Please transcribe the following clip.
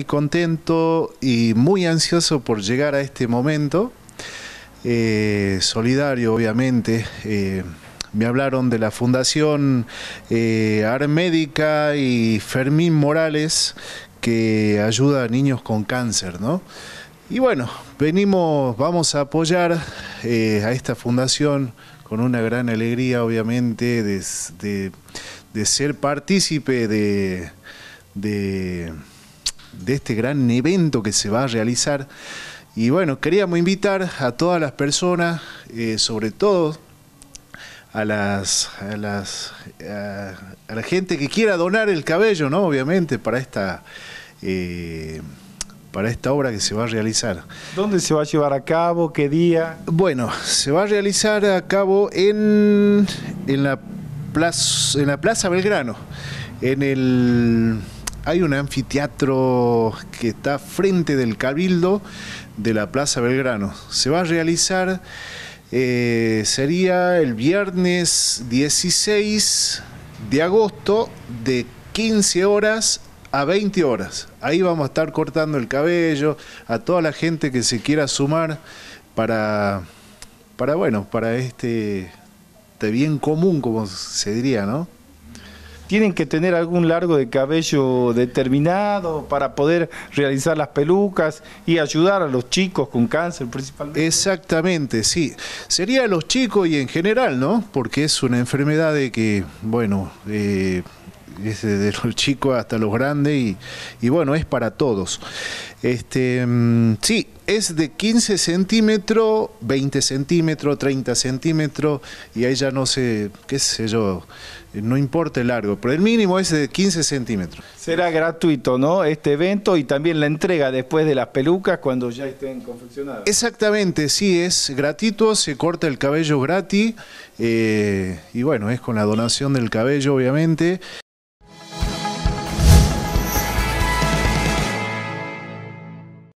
Muy contento y muy ansioso por llegar a este momento, eh, solidario obviamente. Eh, me hablaron de la Fundación eh, Armédica y Fermín Morales, que ayuda a niños con cáncer, ¿no? Y bueno, venimos, vamos a apoyar eh, a esta fundación con una gran alegría, obviamente, de, ser partícipe de de este gran evento que se va a realizar. Y bueno, queríamos invitar a todas las personas, eh, sobre todo a las, a las a, la gente que quiera donar el cabello, ¿no? Obviamente, para esta eh, para esta obra que se va a realizar. ¿Dónde se va a llevar a cabo? ¿Qué día? Bueno, se va a realizar a cabo en, en la plaza en la Plaza Belgrano, en el hay un anfiteatro que está frente del Cabildo de la Plaza Belgrano. Se va a realizar, eh, sería el viernes 16 de agosto de 15 horas a 20 horas. Ahí vamos a estar cortando el cabello a toda la gente que se quiera sumar para, para bueno, para este, este bien común, como se diría, ¿no? tienen que tener algún largo de cabello determinado para poder realizar las pelucas y ayudar a los chicos con cáncer principalmente. Exactamente, sí. Sería a los chicos y en general, ¿no? Porque es una enfermedad de que, bueno, eh, de los chicos hasta los grandes y, bueno, es para todos. Este, mm, sí, es de 15 centímetros, 20 centímetros, 30 centímetros y ahí ya no sé, qué sé yo, no importa el largo, pero el mínimo es de 15 centímetros. Será gratuito, ¿no? Este evento y también la entrega después de las pelucas cuando ya estén confeccionadas. Exactamente, sí, es gratuito, se corta el cabello gratis eh, y bueno, es con la donación del cabello, obviamente.